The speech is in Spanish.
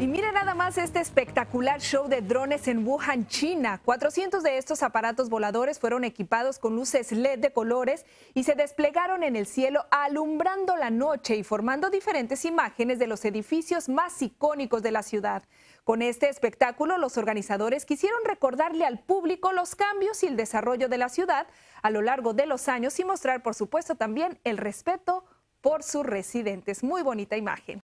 Y mire nada más este espectacular show de drones en Wuhan, China. 400 de estos aparatos voladores fueron equipados con luces LED de colores y se desplegaron en el cielo alumbrando la noche y formando diferentes imágenes de los edificios más icónicos de la ciudad. Con este espectáculo, los organizadores quisieron recordarle al público los cambios y el desarrollo de la ciudad a lo largo de los años y mostrar, por supuesto, también el respeto por sus residentes. Muy bonita imagen.